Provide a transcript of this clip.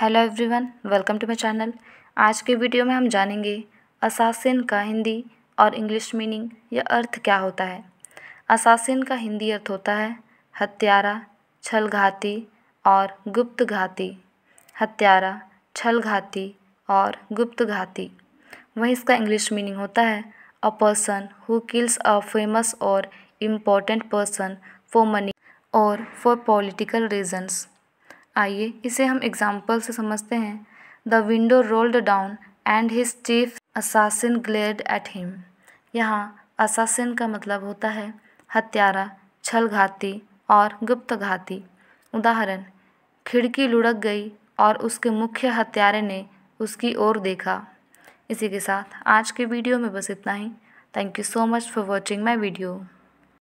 hello everyone welcome to my channel आज के video में हम जानेंगे असासिन का हिंदी और इंग्लिश मीनिंग या अर्थ क्या होता है असासिन का हिंदी अर्थ होता है हत्यारा छलघाती और गुप्त घाती हत्यारा छलघाती और गुप्त घाती वहीं इसका इंग्लिश मीनिंग होता है a person who kills a famous और इम्पॉर्टेंट पर्सन फॉर मनी और फॉर पॉलिटिकल रीजन्स आइए इसे हम एग्जाम्पल से समझते हैं the window rolled down and his chief assassin glared at him यहाँ असासिन का मतलब होता है हत्यारा छलघाती और गुप्तघाती उदाहरण खिड़की लुढ़क गई और उसके मुख्य हत्यारे ने उसकी ओर देखा इसी के साथ आज के वीडियो में बस इतना ही thank you so much for watching my video